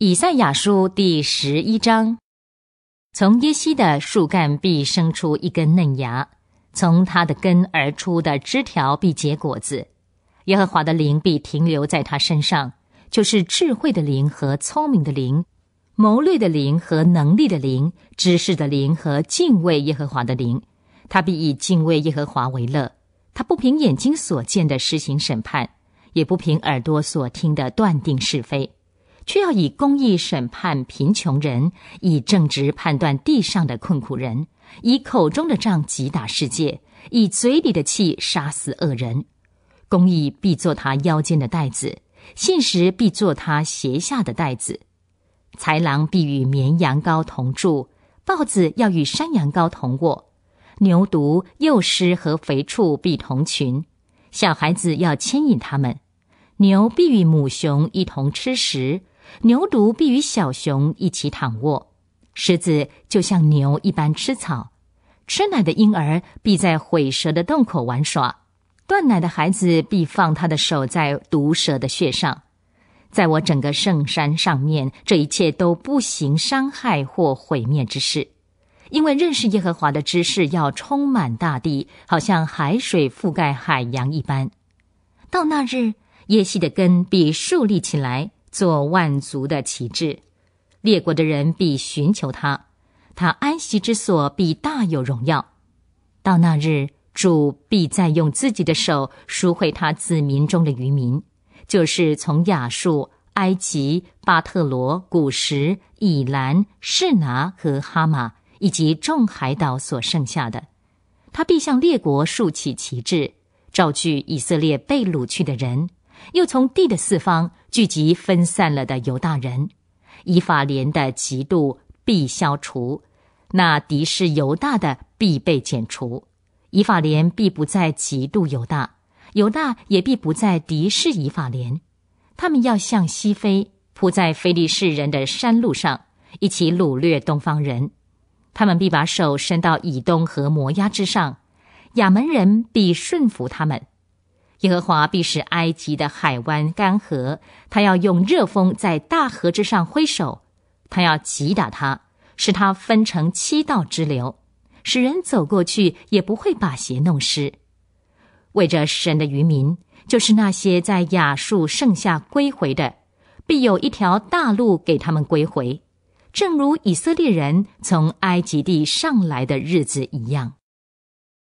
以赛亚书第十一章：从耶西的树干必生出一根嫩芽，从他的根而出的枝条必结果子。耶和华的灵必停留在他身上，就是智慧的灵和聪明的灵，谋略的灵和能力的灵，知识的灵和敬畏耶和华的灵。他必以敬畏耶和华为乐。他不凭眼睛所见的施行审判，也不凭耳朵所听的断定是非。却要以公义审判贫穷人，以正直判断地上的困苦人，以口中的杖击打世界，以嘴里的气杀死恶人。公义必做他腰间的带子，信实必做他鞋下的带子。豺狼必与绵羊羔同住，豹子要与山羊羔同卧，牛犊、幼狮和肥畜必同群，小孩子要牵引他们。牛必与母熊一同吃食。牛犊必与小熊一起躺卧，狮子就像牛一般吃草，吃奶的婴儿必在毁蛇的洞口玩耍，断奶的孩子必放他的手在毒蛇的穴上。在我整个圣山上面，这一切都不行伤害或毁灭之事，因为认识耶和华的知识要充满大地，好像海水覆盖海洋一般。到那日，耶西的根必竖立起来。做万族的旗帜，列国的人必寻求他，他安息之所必大有荣耀。到那日，主必再用自己的手赎回他子民中的渔民，就是从亚述、埃及、巴特罗、古什、以兰、士拿和哈马以及众海岛所剩下的。他必向列国竖起旗帜，召聚以色列被掳去的人。又从地的四方聚集分散了的犹大人，以法莲的嫉妒必消除，那敌视犹大的必被剪除，以法莲必不再嫉妒犹大，犹大也必不再敌视以法莲。他们要向西飞，扑在非利士人的山路上，一起掳掠东方人。他们必把手伸到以东和摩押之上，亚门人必顺服他们。耶和华必使埃及的海湾干涸，他要用热风在大河之上挥手，他要击打它，使它分成七道支流，使人走过去也不会把鞋弄湿。为着神人的渔民，就是那些在雅述剩下归回的，必有一条大路给他们归回，正如以色列人从埃及地上来的日子一样。